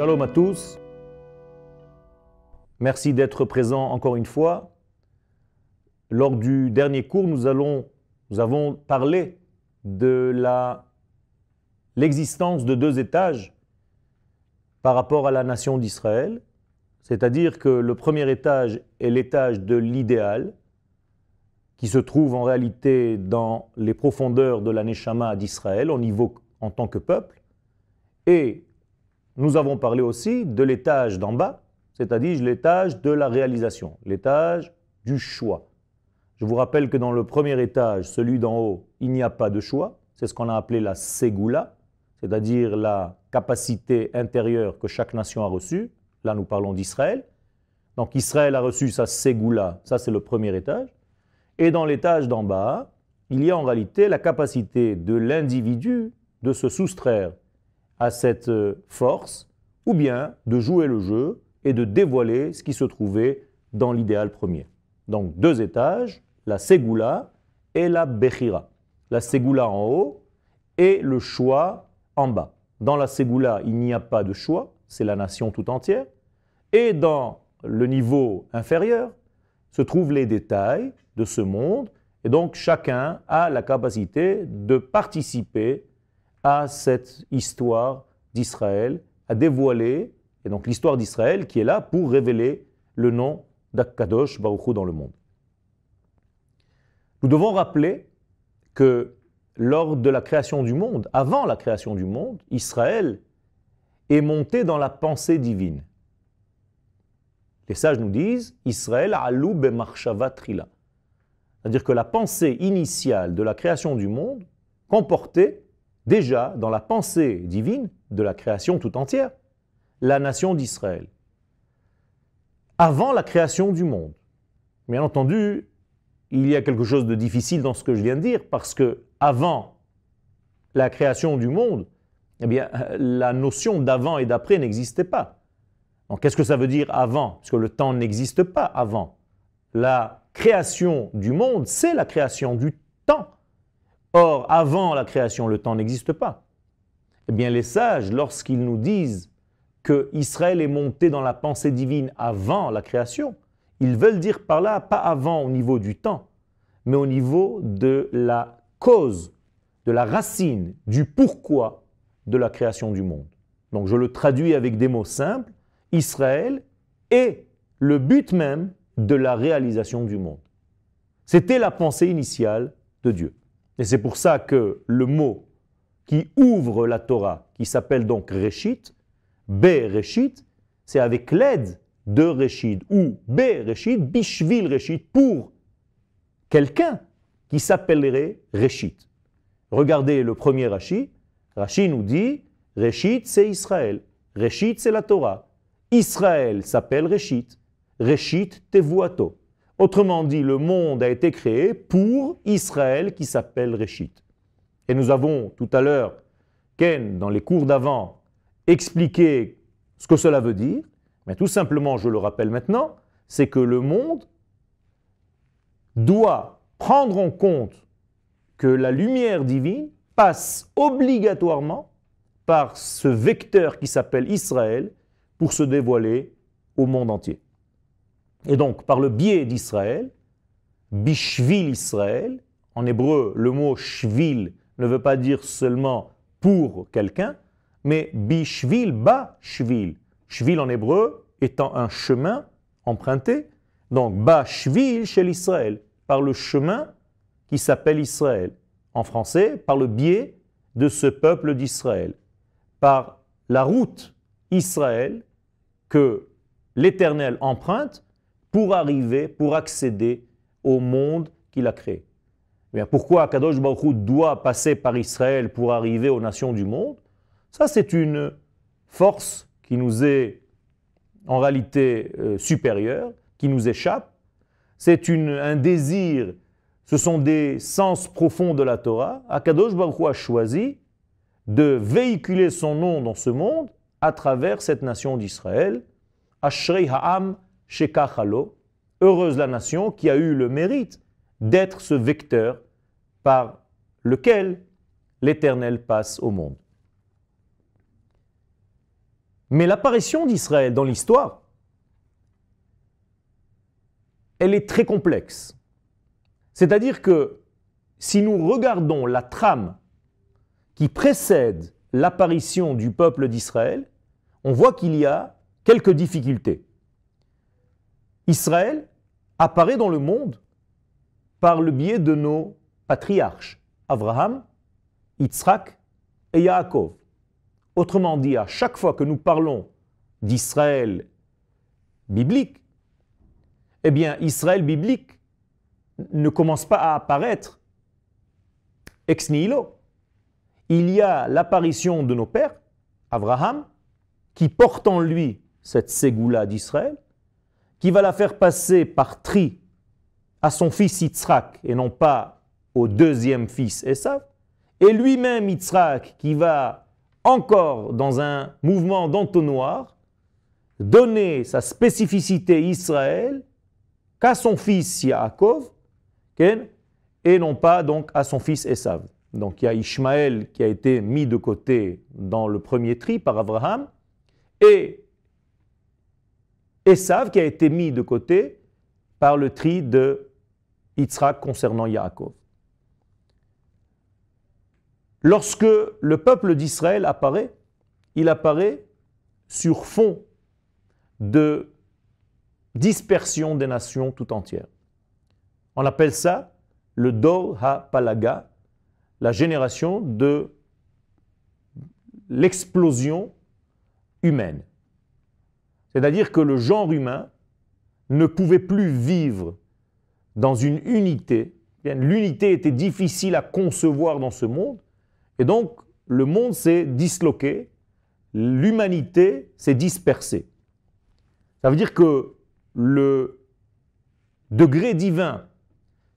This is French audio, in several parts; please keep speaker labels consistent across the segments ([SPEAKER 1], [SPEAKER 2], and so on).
[SPEAKER 1] Shalom à tous. Merci d'être présents encore une fois. Lors du dernier cours, nous, allons, nous avons parlé de l'existence de deux étages par rapport à la nation d'Israël, c'est-à-dire que le premier étage est l'étage de l'idéal, qui se trouve en réalité dans les profondeurs de la Neshama d'Israël, au niveau en tant que peuple, et nous avons parlé aussi de l'étage d'en bas, c'est-à-dire l'étage de la réalisation, l'étage du choix. Je vous rappelle que dans le premier étage, celui d'en haut, il n'y a pas de choix. C'est ce qu'on a appelé la ségoula, c'est-à-dire la capacité intérieure que chaque nation a reçue. Là, nous parlons d'Israël. Donc Israël a reçu sa ségoula, ça c'est le premier étage. Et dans l'étage d'en bas, il y a en réalité la capacité de l'individu de se soustraire à cette euh, force, ou bien de jouer le jeu et de dévoiler ce qui se trouvait dans l'idéal premier. Donc deux étages, la Ségoula et la Bechira. La Ségoula en haut et le choix en bas. Dans la Ségoula, il n'y a pas de choix, c'est la nation tout entière. Et dans le niveau inférieur se trouvent les détails de ce monde. Et donc chacun a la capacité de participer à cette histoire d'Israël, à dévoiler, et donc l'histoire d'Israël qui est là pour révéler le nom d'Akkadosh Baruchou dans le monde. Nous devons rappeler que lors de la création du monde, avant la création du monde, Israël est monté dans la pensée divine. Les sages nous disent Israël alou b'marshava trila. C'est-à-dire que la pensée initiale de la création du monde comportait déjà dans la pensée divine de la création tout entière, la nation d'Israël, avant la création du monde. Bien entendu, il y a quelque chose de difficile dans ce que je viens de dire, parce que avant la création du monde, eh bien, la notion d'avant et d'après n'existait pas. Qu'est-ce que ça veut dire avant Parce que le temps n'existe pas avant. La création du monde, c'est la création du temps. Or, avant la création, le temps n'existe pas. Eh bien, les sages, lorsqu'ils nous disent que Israël est monté dans la pensée divine avant la création, ils veulent dire par là, pas avant au niveau du temps, mais au niveau de la cause, de la racine, du pourquoi de la création du monde. Donc je le traduis avec des mots simples. Israël est le but même de la réalisation du monde. C'était la pensée initiale de Dieu. Et c'est pour ça que le mot qui ouvre la Torah, qui s'appelle donc Réchit, Reshit, c'est avec l'aide de Réchit, ou Reshit, Bishvil Reshit pour quelqu'un qui s'appellerait Reshit. Regardez le premier Rashi. Rashi nous dit Reshit, c'est Israël. Reshit, c'est la Torah. Israël s'appelle Reshit. Réchit Tevuato. Autrement dit, le monde a été créé pour Israël qui s'appelle Réchit. Et nous avons tout à l'heure, Ken, dans les cours d'avant, expliqué ce que cela veut dire. Mais tout simplement, je le rappelle maintenant, c'est que le monde doit prendre en compte que la lumière divine passe obligatoirement par ce vecteur qui s'appelle Israël pour se dévoiler au monde entier. Et donc, par le biais d'Israël, Bishvil Israël, en hébreu, le mot shvil ne veut pas dire seulement pour quelqu'un, mais Bishvil, Ba Shvil. Shvil en hébreu étant un chemin emprunté, donc Ba Shvil chez l'Israël, par le chemin qui s'appelle Israël. En français, par le biais de ce peuple d'Israël, par la route Israël que l'Éternel emprunte pour arriver, pour accéder au monde qu'il a créé. Eh pourquoi Akadosh Baruch doit passer par Israël pour arriver aux nations du monde Ça, c'est une force qui nous est en réalité euh, supérieure, qui nous échappe. C'est un désir, ce sont des sens profonds de la Torah. Akadosh ah, Baruch a choisi de véhiculer son nom dans ce monde à travers cette nation d'Israël. Ashrei Ha'am Shekachalo, heureuse la nation qui a eu le mérite d'être ce vecteur par lequel l'Éternel passe au monde. Mais l'apparition d'Israël dans l'histoire, elle est très complexe. C'est-à-dire que si nous regardons la trame qui précède l'apparition du peuple d'Israël, on voit qu'il y a quelques difficultés. Israël apparaît dans le monde par le biais de nos patriarches, Abraham, Yitzhak et Yaakov. Autrement dit, à chaque fois que nous parlons d'Israël biblique, eh bien, Israël biblique ne commence pas à apparaître ex nihilo. Il y a l'apparition de nos pères, Abraham, qui porte en lui cette ségoula d'Israël, qui va la faire passer par tri à son fils Yitzhak et non pas au deuxième fils Esav, et lui-même Yitzhak qui va encore dans un mouvement d'entonnoir donner sa spécificité Israël qu'à son fils Yaakov et non pas donc à son fils Esav. Donc il y a Ishmaël qui a été mis de côté dans le premier tri par Abraham et et savent qui a été mis de côté par le tri de Yitzhak concernant Yaakov. Lorsque le peuple d'Israël apparaît, il apparaît sur fond de dispersion des nations tout entières. On appelle ça le Dor Palaga, la génération de l'explosion humaine. C'est-à-dire que le genre humain ne pouvait plus vivre dans une unité. L'unité était difficile à concevoir dans ce monde. Et donc, le monde s'est disloqué, l'humanité s'est dispersée. Ça veut dire que le degré divin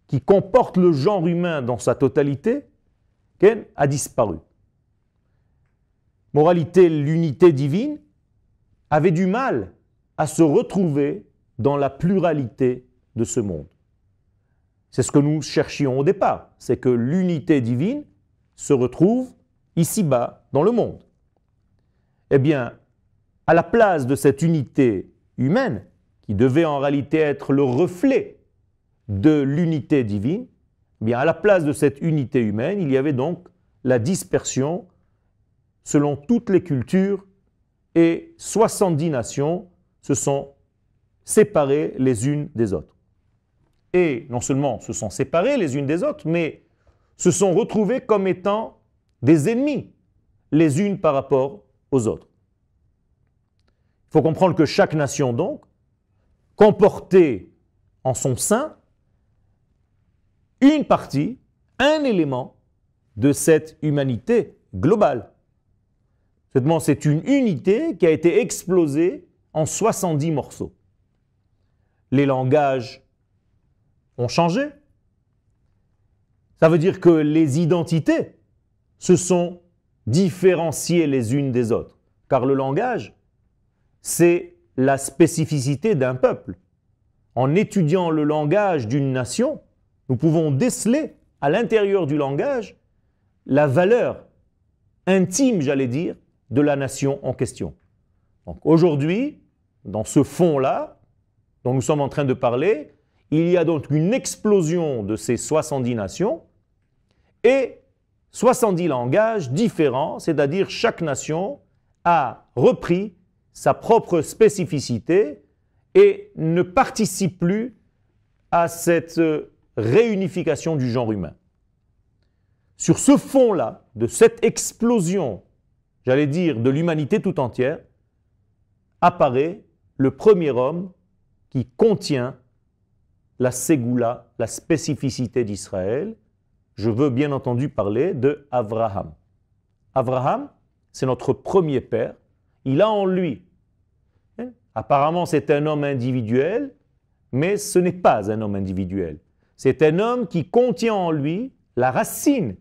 [SPEAKER 1] qui comporte le genre humain dans sa totalité a disparu. Moralité, l'unité divine avaient du mal à se retrouver dans la pluralité de ce monde. C'est ce que nous cherchions au départ, c'est que l'unité divine se retrouve ici-bas dans le monde. Eh bien, à la place de cette unité humaine, qui devait en réalité être le reflet de l'unité divine, eh bien à la place de cette unité humaine, il y avait donc la dispersion selon toutes les cultures et 70 nations se sont séparées les unes des autres. Et non seulement se sont séparées les unes des autres, mais se sont retrouvées comme étant des ennemis les unes par rapport aux autres. Il faut comprendre que chaque nation, donc, comportait en son sein une partie, un élément de cette humanité globale c'est une unité qui a été explosée en 70 morceaux. Les langages ont changé. Ça veut dire que les identités se sont différenciées les unes des autres. Car le langage, c'est la spécificité d'un peuple. En étudiant le langage d'une nation, nous pouvons déceler à l'intérieur du langage la valeur intime, j'allais dire, de la nation en question. Donc aujourd'hui, dans ce fond là dont nous sommes en train de parler, il y a donc une explosion de ces 70 nations et 70 langages différents, c'est-à-dire chaque nation a repris sa propre spécificité et ne participe plus à cette euh, réunification du genre humain. Sur ce fond-là, de cette explosion j'allais dire de l'humanité tout entière, apparaît le premier homme qui contient la Ségoula, la spécificité d'Israël. Je veux bien entendu parler de Abraham. Abraham, c'est notre premier père. Il a en lui. Hein, apparemment, c'est un homme individuel, mais ce n'est pas un homme individuel. C'est un homme qui contient en lui la racine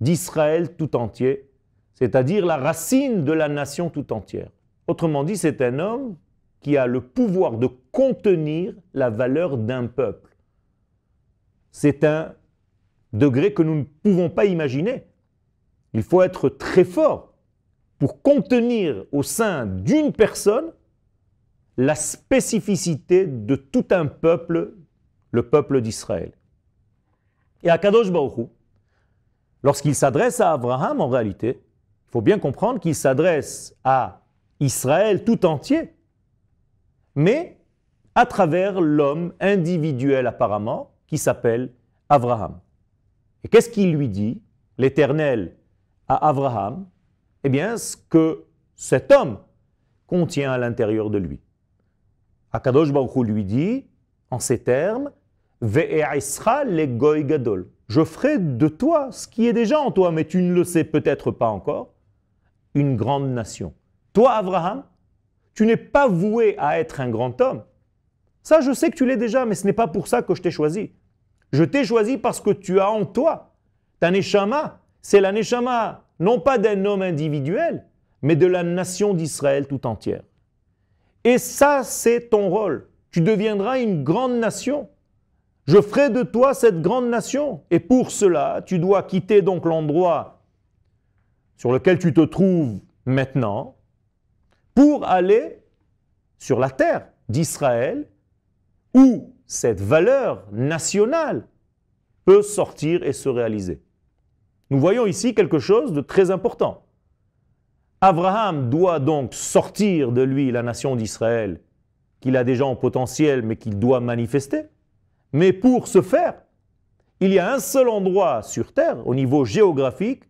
[SPEAKER 1] d'Israël tout entier, c'est-à-dire la racine de la nation tout entière. Autrement dit, c'est un homme qui a le pouvoir de contenir la valeur d'un peuple. C'est un degré que nous ne pouvons pas imaginer. Il faut être très fort pour contenir au sein d'une personne la spécificité de tout un peuple, le peuple d'Israël. Et à Kadosh Baruch lorsqu'il s'adresse à Abraham en réalité, il faut bien comprendre qu'il s'adresse à Israël tout entier, mais à travers l'homme individuel apparemment qui s'appelle Abraham. Et qu'est-ce qu'il lui dit, l'Éternel, à Abraham Eh bien, ce que cet homme contient à l'intérieur de lui. Akadosh Baruch lui dit, en ces termes, le goy gadol. Je ferai de toi ce qui est déjà en toi, mais tu ne le sais peut-être pas encore une grande nation. Toi, Abraham, tu n'es pas voué à être un grand homme. Ça, je sais que tu l'es déjà, mais ce n'est pas pour ça que je t'ai choisi. Je t'ai choisi parce que tu as en toi ta neshama. C'est la neshama, non pas d'un homme individuel, mais de la nation d'Israël tout entière. Et ça, c'est ton rôle. Tu deviendras une grande nation. Je ferai de toi cette grande nation. Et pour cela, tu dois quitter donc l'endroit sur lequel tu te trouves maintenant pour aller sur la terre d'Israël où cette valeur nationale peut sortir et se réaliser. Nous voyons ici quelque chose de très important. Abraham doit donc sortir de lui la nation d'Israël qu'il a déjà en potentiel mais qu'il doit manifester. Mais pour ce faire, il y a un seul endroit sur Terre, au niveau géographique,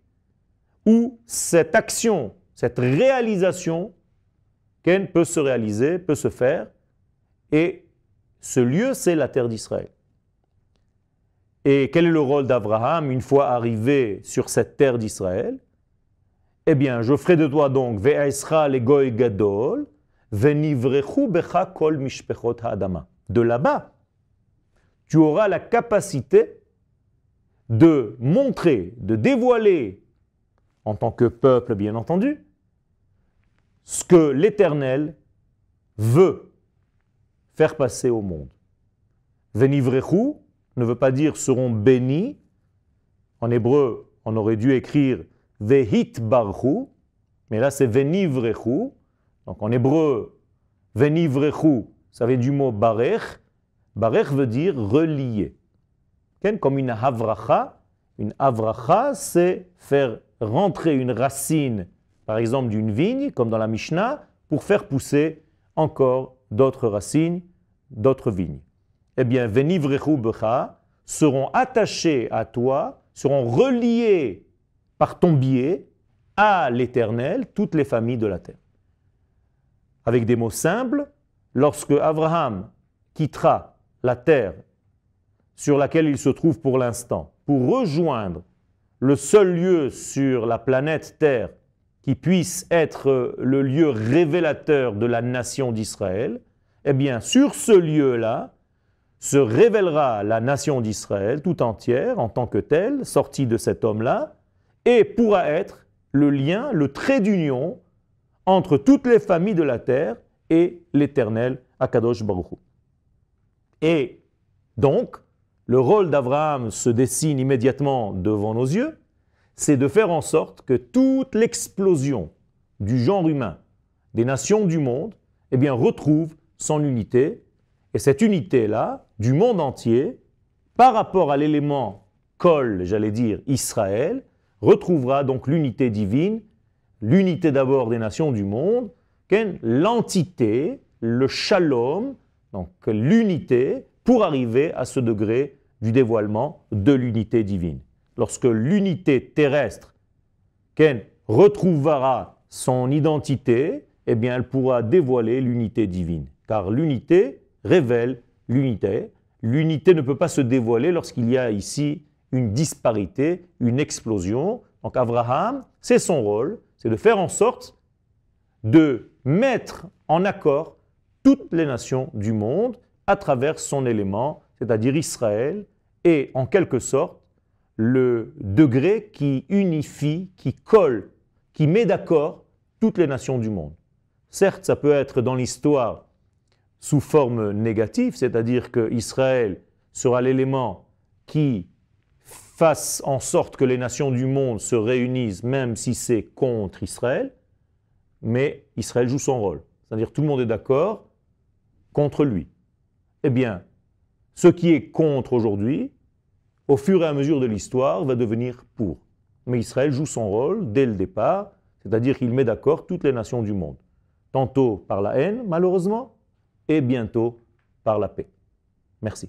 [SPEAKER 1] où cette action, cette réalisation peut se réaliser, peut se faire. Et ce lieu, c'est la terre d'Israël. Et quel est le rôle d'Abraham une fois arrivé sur cette terre d'Israël Eh bien, je ferai de toi donc le goy gadol, kol De là-bas, tu auras la capacité de montrer, de dévoiler en tant que peuple bien entendu, ce que l'Éternel veut faire passer au monde. Venivrechu ne veut pas dire seront bénis. En hébreu, on aurait dû écrire vehit barhu, mais là c'est venivrechu. Donc en hébreu, venivrechu, ça vient du mot barech. Barech veut dire relier. Comme une havracha, une havracha, c'est faire rentrer une racine, par exemple d'une vigne, comme dans la Mishnah, pour faire pousser encore d'autres racines, d'autres vignes. Eh bien, venivrechu becha seront attachés à toi, seront reliés par ton biais à l'Éternel, toutes les familles de la terre. Avec des mots simples, lorsque Abraham quittera la terre sur laquelle il se trouve pour l'instant, pour rejoindre le seul lieu sur la planète Terre qui puisse être le lieu révélateur de la nation d'Israël, eh bien, sur ce lieu-là, se révélera la nation d'Israël tout entière, en tant que telle, sortie de cet homme-là, et pourra être le lien, le trait d'union entre toutes les familles de la terre et l'éternel Akadosh Baruch. Et donc, le rôle d'Abraham se dessine immédiatement devant nos yeux, c'est de faire en sorte que toute l'explosion du genre humain, des nations du monde, eh bien, retrouve son unité. Et cette unité-là, du monde entier, par rapport à l'élément kol » j'allais dire, Israël, retrouvera donc l'unité divine, l'unité d'abord des nations du monde, l'entité, le shalom, donc l'unité pour arriver à ce degré du dévoilement de l'unité divine. Lorsque l'unité terrestre Ken, retrouvera son identité, eh bien elle pourra dévoiler l'unité divine. Car l'unité révèle l'unité. L'unité ne peut pas se dévoiler lorsqu'il y a ici une disparité, une explosion. Donc Abraham, c'est son rôle, c'est de faire en sorte de mettre en accord toutes les nations du monde à travers son élément, c'est-à-dire Israël, et en quelque sorte le degré qui unifie, qui colle, qui met d'accord toutes les nations du monde. Certes, ça peut être dans l'histoire sous forme négative, c'est-à-dire que Israël sera l'élément qui fasse en sorte que les nations du monde se réunissent, même si c'est contre Israël, mais Israël joue son rôle. C'est-à-dire tout le monde est d'accord contre lui eh bien, ce qui est contre aujourd'hui, au fur et à mesure de l'histoire, va devenir pour. Mais Israël joue son rôle dès le départ, c'est-à-dire qu'il met d'accord toutes les nations du monde, tantôt par la haine, malheureusement, et bientôt par la paix. Merci.